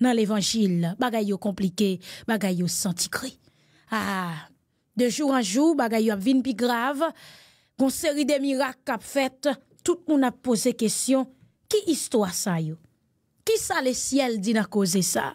Dans l'évangile, bagay compliqué, bagay yo Ah, de jour en jour, bagay a grave, gon série de miracles kap fait, tout monde a posé question, qui histoire ça yo? Qui ça le ciel dit na cause ça?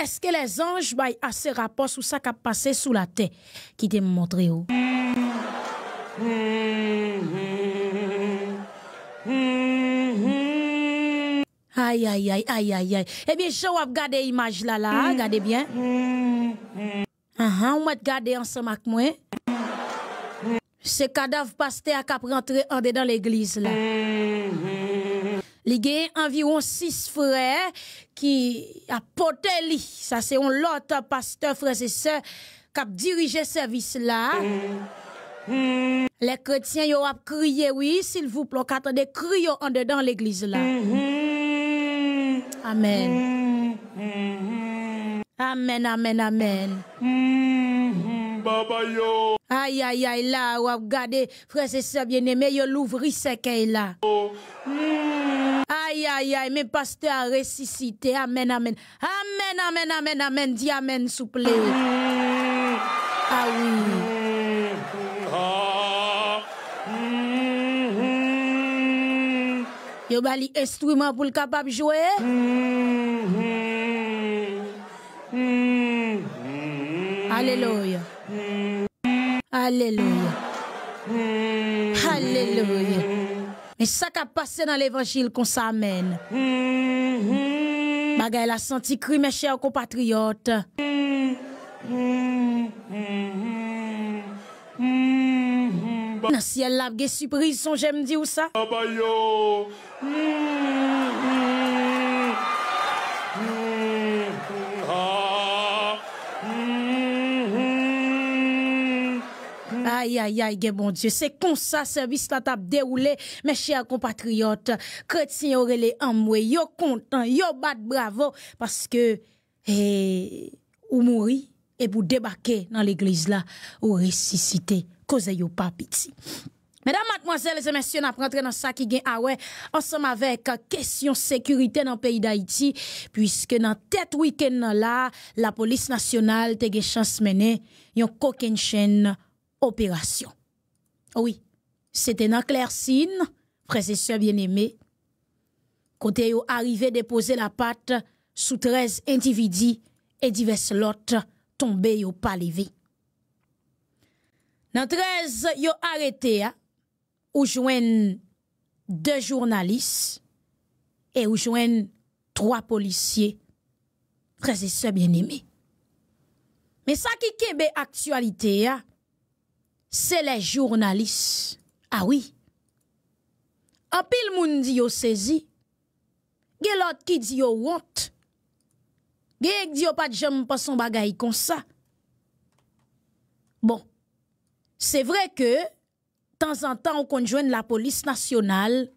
Est-ce que les anges bay assez rapport sur ça kap passé sous la terre qui te montré yo? Hmm, hmm, hmm. Aïe, aïe, aïe, aïe, aïe, aïe. Eh bien, je vais regarder l'image là, là, mm. regardez bien. Ah, on va regarder ensemble avec moi. Ce cadavre pasteur qui a rentré en dedans l'église là. Il y a environ six frères qui porté lui. Ça, c'est un autre pasteur, frère et sœurs, qui a dirigé ce service là. Les chrétiens, ils ont crié, oui, s'il vous plaît, attendez, crier en dedans l'église là. Mm-hmm. Amen. Amen, amen, amen. Mm-hmm. Baba Aïe, aïe, aïe, là, ou gade, frère, c'est ça, bien aimé, yo l'ouvri qu'elle là. Mm-hmm. Aïe, aïe, aïe, mais pasteur a ressuscité. Amen, amen. Amen, amen, amen, amen. Dis amen, s'il plaît. Ah oui. Ah. Yo bali instrument pour le capable jouer. Alléluia. Alléluia. Alléluia. Et ça qui a passé dans l'évangile qu'on s'amène. Bagay la senti cri, mes chers compatriotes. Dans ciel la surprise, son j'aime dire ou ça. Ah, bah, Aïe, aïe, aïe, bon Dieu. C'est comme ça, service la table déroulé. Mes chers compatriotes, chrétiens, les amoué, yo content, yo bat bravo, parce que, eh, ou mourir, et vous débarquez dans l'église là, ou ressusciter, cause yo pas pitié. Mesdames, mademoiselles et messieurs, nous entrer dans ça qui gagne ah ouais, ensemble avec euh, question sécurité dans le pays d'Haïti, puisque dans tête week-end là, la police nationale te chance mener yon coquin chaîne opération. Oui, c'était dans Claircine, frères et sœurs bien-aimés, côté yo arrivé déposer la patte sous 13 individus et diverses lots tombés au pas levé. Dans 13 yo arrêté hein, ou joignent deux journalistes et ou joignent trois policiers. Frères et sœurs bien-aimés. Mais ça qui kembe actualité hein, c'est les journalistes. Ah oui. En pile moun dit yo saisi. l'autre qui dit yo honte. Qui dit yo pas de jambes pas son bagay comme ça. Bon. C'est vrai que de temps en temps on conjoint la police nationale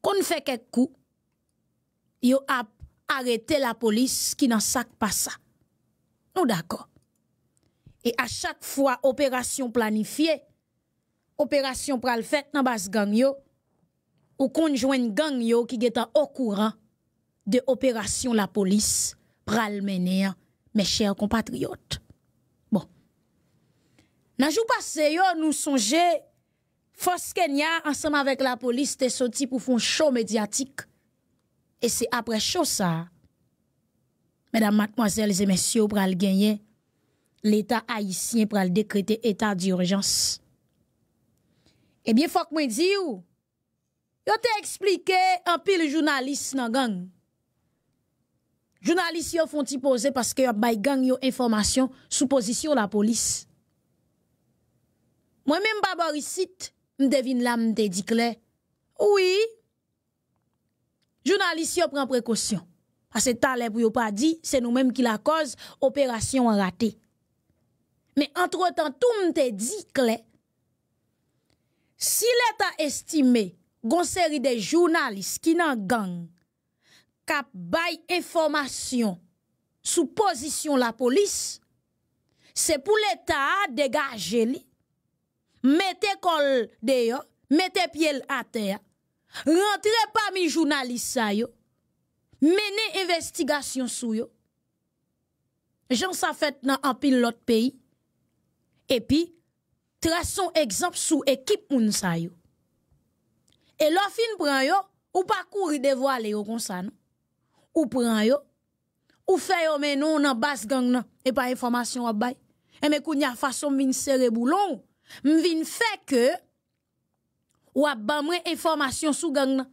qu'on fait quelques coups. Yo a arrêté la police qui n'en sac pas ça. Nous d'accord. Et à chaque fois, opération planifiée, opération pral fait dans base gang yo, ou conjoint gang qui est au courant de opération la police pral mener, mes chers compatriotes. Bon. Dans jour passé nous songeons Force Kenya, ensemble avec la police, est sorti pour faire un show médiatique. Et c'est après show ça, mesdames, mademoiselles et messieurs, pral gagner l'État haïtien pral décréter état d'urgence. Eh bien, mwen di ou, yo te pile an un peu nan gang. Journaliste yo font ti pose que yon bay gang yo information sous position la police. Moi-même, mba ici, devine la dit clair. oui, journalistes yo précaution. Parce que talè pou yo pas dit, c'est nous même qui la cause. Opération ratée. Me entretan tout mte di kle, si l'Etat estime gonseri de jounalist ki nan gang kap bay informasyon sou posisyon la polis, se pou l'Etat degaje li, mete kol deyo, mete piel ateya, rentre pa mi jounalist sayo, mene investigasyon souyo, jan sa fèt nan apil lot peyi, Et trason exemple sou ekip moun sa yo. Et lo fin pran yo, ou pa kouri devwa le yo konsa non. Ou pran yo, ou fait yo menon nan bas gang nan, et pa information wap bay. Et me kounya façon vin sere boulon, m vin que ou wap ban mwen information sou gang nan.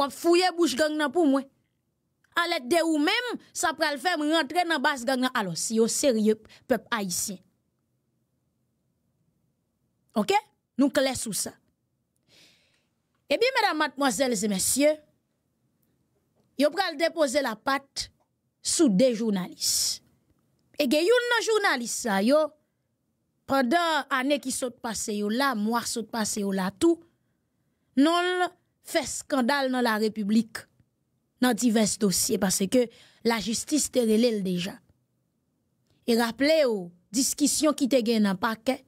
ou fouye bouche gang nan pou mwen. l'aide de ou même, ça pral faire m rentrer nan base gang nan. Alors si yo sérieux peuple haïtien. OK Nous clés sous ça. Eh bien, mesdames, mademoiselles et messieurs, vous pral déposer la patte sous des journalistes. Et vous journalistes nan journaliste sa yo, pendant années qui sont passé yo là, mois saute passé yo là tout, non fait scandale dans la République dans divers dossiers parce que la justice est relève déjà. Et rappelez vous discussion qui te dans dans paquet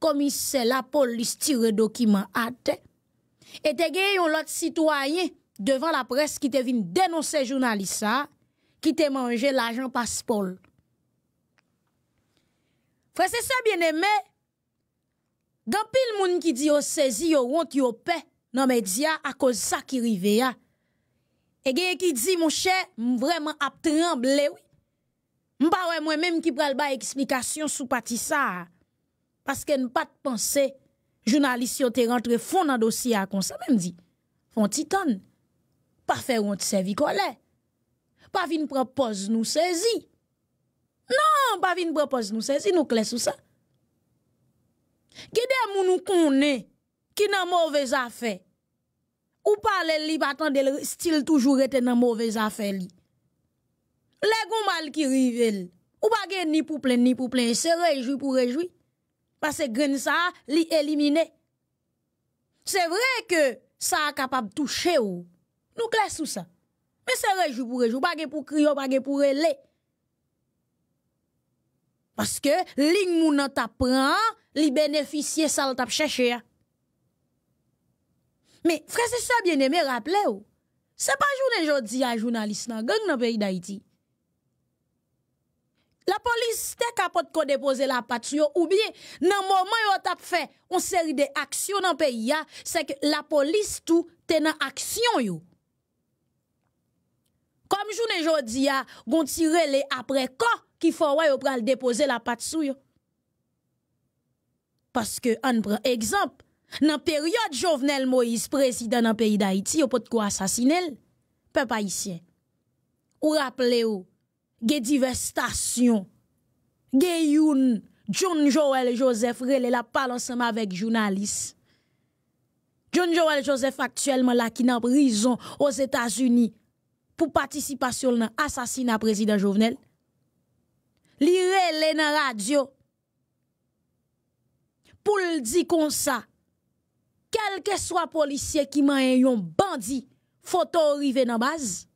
komise la pol listire dokiman ate, et te geye yon lot sitwayen devan la pres ki te vin denonse jounalisa ki te manje la jan paspol. Fwese se bieneme, gampil moun ki di yo sezi yo won ki yo pe nan medya a koz sa ki rive ya. E geye ki di moun che, mwen vreman ap tremble we. Mwen pawe mwen menm ki pral ba eksplikasyon sou pati sa a. Paske nou pa te panse, jounalisyon te rentre fon nan dosye akonsa, men di, fon titan, pa fey ou an ti sevi kole. Pa vi nou prepoz nou sezi. Nan, pa vi nou prepoz nou sezi, nou kles ou sa. Kede moun nou konen ki nan mouvez afen, ou pale li batan del stil toujou reten nan mouvez afen li. Le goumal ki rivel, ou bagen ni pouple, ni pouple, se rejoui pou rejoui. Pase gren sa li elimine. Se vre ke sa a kapab touche ou, nou kles ou sa. Me se rejou pou rejou, pa ge pou krio, pa ge pou rele. Paske ling mounan ta pran, li beneficye sa l tap chache ya. Me frese sa bieneme rapple ou. Se pa jou de jodi a jounalist nan geng nan peyi da iti. La polis te kapot kon depoze la pat sou yo, ou bie nan mouman yo tap fe, on seri de aksyon nan peyi ya, seke la polis tou tenan aksyon yo. Kom joun e jodi ya, gonti rele apre ka, ki faway yo pral depoze la pat sou yo. Paske an pran ekzamp, nan peryode jovenel Moïse presiden nan peyi da iti, yo pot kwa asasinel, pe pa isyen. Ou rappele yo, gen diverses stations. Gen John Joel Joseph rele la parle ensemble avec journaliste. John Joel Joseph actuellement là qui est en prison aux États-Unis pour participation dans assassinat président Jovenel. Li est dans radio pour le dire comme ça. Quel que soit policier qui m'a un bandit, photo arrivé dans base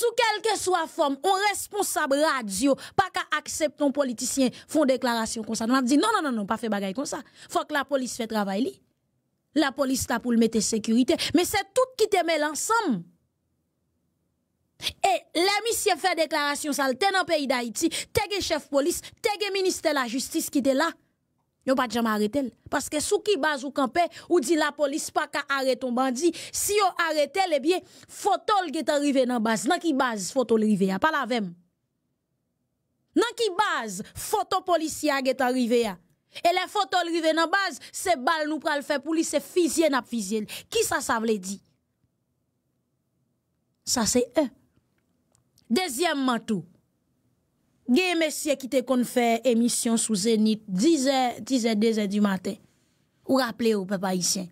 sous quelle que soit forme, on responsable radio, pas qu'à accepter un politicien font déclaration comme ça. On avons dit non, non, non, non, pas fait bagaille comme ça. Faut que la police fait travail La police là pour le mettre sécurité. Mais c'est tout qui te met l'ensemble. Et les fait déclaration ça, dans le pays d'Haïti, t'es chef de police, t'es ministère de la justice qui est là. Yon pa djam a arete l, paske sou ki baz ou kampe ou di la polis pa ka arete on bandi, si yo arete l, ebye eh fotol get arrive nan baz, nan ki baz fotol rive a, pa la vem. Nan ki baz, fotol polisya get arrive a, e le fotol rive nan baz, se bal nou pral fe pou li se fizye nap fizye l. Ki sa sa vle di? Sa se e. Dezyemman tou. gen mesye ki te kon fè emisyon sou zenit, 10è, 10è, 2è di matè, ou rappele ou pe pa isyen.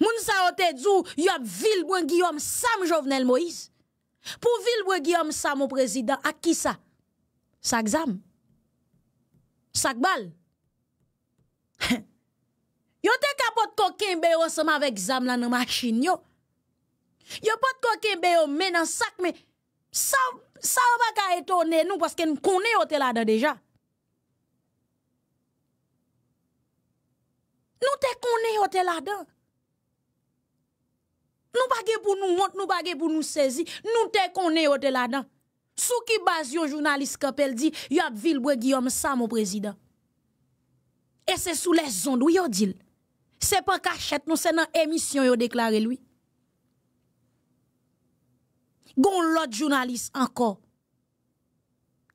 Moun sa yo te dzou, yo ap vilbwen giyom sam Jovenel Moïse. Pou vilbwen giyom sam ou prezident, ak ki sa? Sak zam? Sak bal? Yo te ka pot kokin beyo seman vek zam lan nan ma chinyo. Yo pot kokin beyo menan sak me, sak me, Sa wak a eto ne nou paske nou kone yo te la dan deja. Nou te kone yo te la dan. Nou bagye pou nou mont, nou bagye pou nou sezi, nou te kone yo te la dan. Sou ki baz yo jounalist kapel di, yo ap vilbwe Guillaume sa mou prezident. E se sou les zondou yo dil. Se pa kachet nou se nan emisyon yo deklare lwi. Gon l'autre journaliste encore.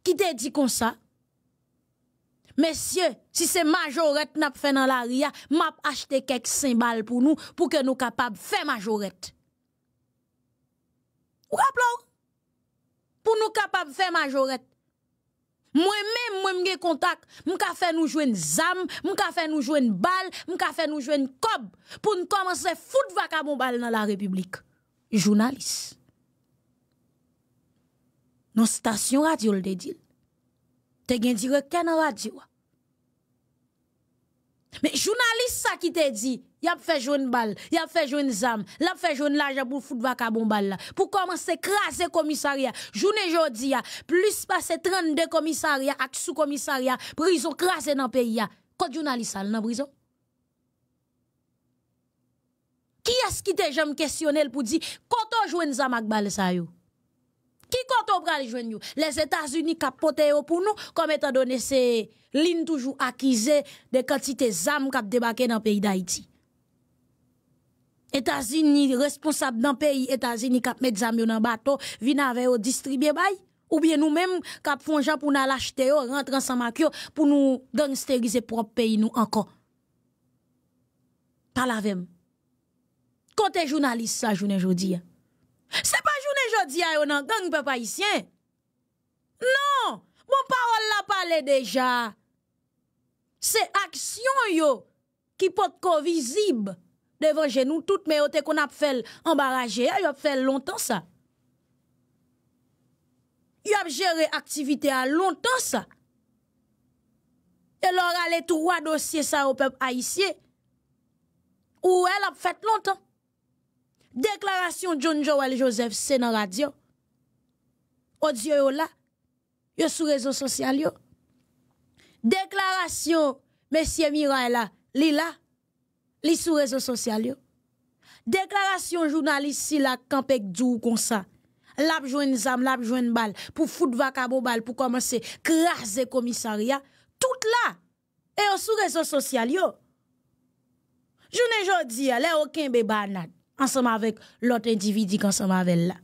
Qui te dit comme ça? Messieurs, si c'est majorette n'a fait dans la ria, m'a acheté quelques balles pour nous, pour que nous capables de faire majorette. Ou Pour nous capables de faire majorette. Moi-même, moi, j'ai contact, m'ka fait nous jouer une zam, m'ka fait nous jouer une balle, m'ka fait nous jouer une cob, pour nous commencer à foutre vacabon balle dans la République. Journaliste. Dans station radio le dit. Te gen dire en radio. Mais journaliste ça qui te dit, y a fait jouer une balle, il a fait jouer une zam, a fait jouer l'argent pour foutre vaca balle Pour commencer craser commissariat, journée aujourd'hui, plus passer 32 commissariats ak sous-commissariat, prison craser dans pays ya. Quand journaliste dans prison Qui est-ce qui t'a jamais questionné pour dire quand on joue une zam ak balle ça yo qui compte au les Les États-Unis capotent pour nous, comme étant donné ces lignes toujours acquises de quantité d'armes qui débarqué dans le pays d'Haïti. États-Unis responsables dans le pays, États-Unis qui mettent des armes dans le bateau, viennent avec eux distribuer ou bien nous-mêmes qui font gens pour nous l'acheter, rentrer ensemble avec pour nous gangsteriser propre pays nous encore. Pas la même. Côté journaliste, ça, journée dis. Se pa joun e jodi a yo nan gang pep ayisyen. Non, moun parol la pale deja. Se aksyon yo ki pot ko vizib devan genou tout me ote kon ap fel embaraje a, yo ap fel lontan sa. Yo ap jere aktivite a lontan sa. E lor ale tou wad osye sa yo pep ayisyen. Ou el ap fet lontan. Déclaration John Joel Joseph, c'est dans la radio. Audio yo là. Yo sur réseaux sociaux Déclaration Monsieur Mirai, là, li là. Li sur réseaux sociaux Déclaration journaliste si la kampek dou comme ça. Lap zam, lap bal pour foutre vacabo bal pour commencer craser commissariat. Tout là. Et sur réseaux sociaux yo. ne jodi, là aucun banade ensemble avec l'autre individu ensemble avec là,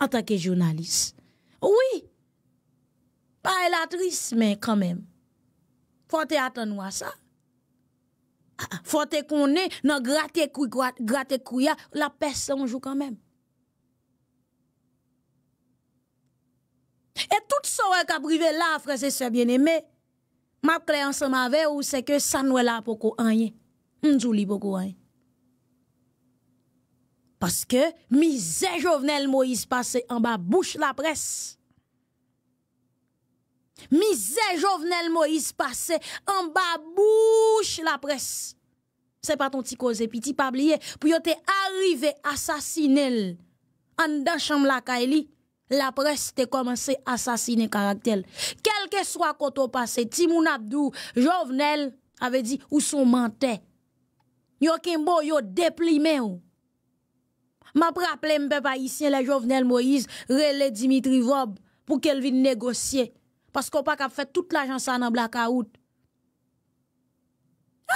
en tant que journaliste. Oui, pas triste mais quand même. Faut attendre à ça. Ah, ah, faut te connaître, dans gratter gratter la personne joue quand même. Et tout ce qui a privé là, frère et bien aimé, m'a clé ensemble avec vous, c'est que ça nous est là pour qu'on rien. M'dou li pour Paske mi zè Jovenel Moïse passe an ba bouche la presse. Mi zè Jovenel Moïse passe an ba bouche la presse. Se pa ton ti koze, pi ti pa bliye, pou yo te arrive asasinelle an dan chanm laka e li, la presse te komanse asasine karak tel. Kelke swa koto passe, ti moun abdou, Jovenel ave di ou son mente. Yo kembo yo deplime ou. Ma praple mbe pa isyen la jovenel Moïse re le Dimitri Vob pou ke l vide negosye. Pas ko pa kap fet tout la jansa nan blakaout.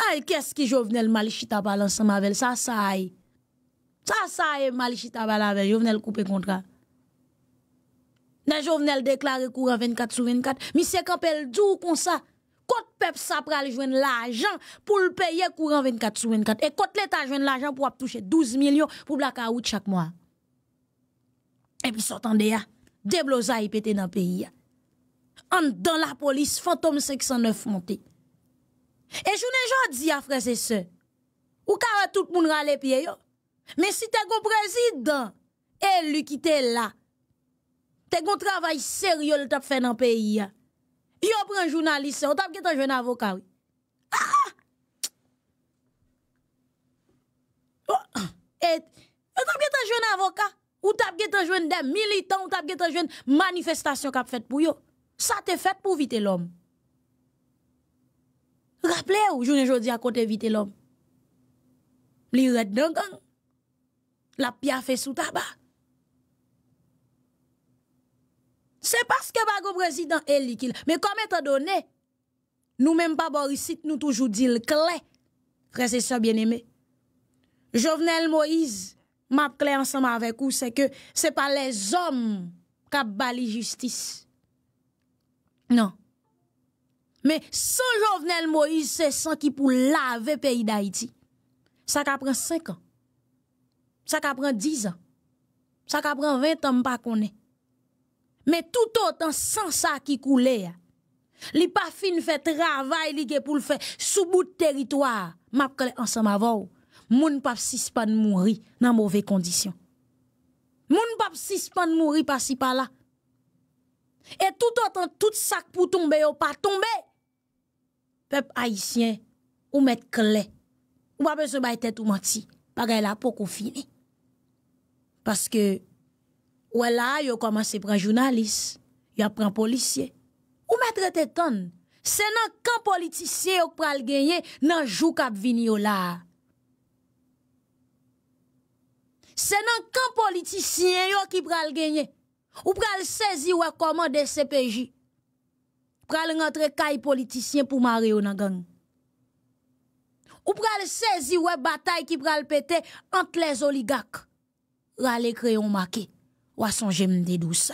Ay, kes ki jovenel mali chita balan sa mavel, sa sa ay. Sa sa ay mali chita balan vel, jovenel koupe kontra. La jovenel deklare kura 24 sou 24, mi se kapel djou kon sa. Kote pep sa pral jwen l'ajan pou l'peye kou ran 24 sou 24. E kote leta jwen l'ajan pou ap touche 12 milyon pou blaka out chak mwa. E pi sotande ya, debloza yi pete nan peyi ya. An dan la polis, fantom 609 monte. E jounen jan di ya frese se. Ou kare tout moun rale peye yo. Men si te go prezidan, e lukite la. Te go travay seryol tap fe nan peyi ya. Yo pren jounalise, ah! oh! ou tap get an joun avokar. Ou tap get an joun avokar, ou tap get an joun dem militant, ou tap get an joun manifestasyon kap fet pou yo. Sa te fet pou vite l'om. Rappele ou joun e joudi a kote vite l'om. Li wet denk an. La pya fe sou tabak. C'est parce que le président est liquide. Mais comme étant donné, nous même pas nous toujours dit le clé. Frères et bien-aimés. Jovenel Moïse, m'a clé ensemble avec vous, c'est que c'est pas les hommes qui ont la justice. Non. Mais sans Jovenel Moïse, c'est sans qui pour laver le pays d'Haïti. Ça prend 5 ans. Ça prend 10 ans. Ça prend 20 ans, pas mais tout autant sans ça qui coulait. Hein. Li pas fin fait travail li pour le faire sous bout de territoire. M'a ensemble avec moun pas suspend mourir dans mauvaises conditions. Moun pas suspend mourir par ci par là. Et tout autant tout sac pour tomber ou pas tomber. Peuple haïtien ou mettre clé. Ou pas besoin de tête ou menti. Bagay la pour fini. Parce que Ouè la yo komanse pran jounalis, yo pran polisye. Ou mètre te ton, se nan kan politisye yo k pral genye nan jou kap vini yo la. Se nan kan politisye yo ki pral genye, ou pral sezi we komande CPJ, pral ngantre kay politisye pou marè yo nan gang. Ou pral sezi we batay ki pral pete ant les oligak, rale kreyon maki. Ou à son j'aime des douces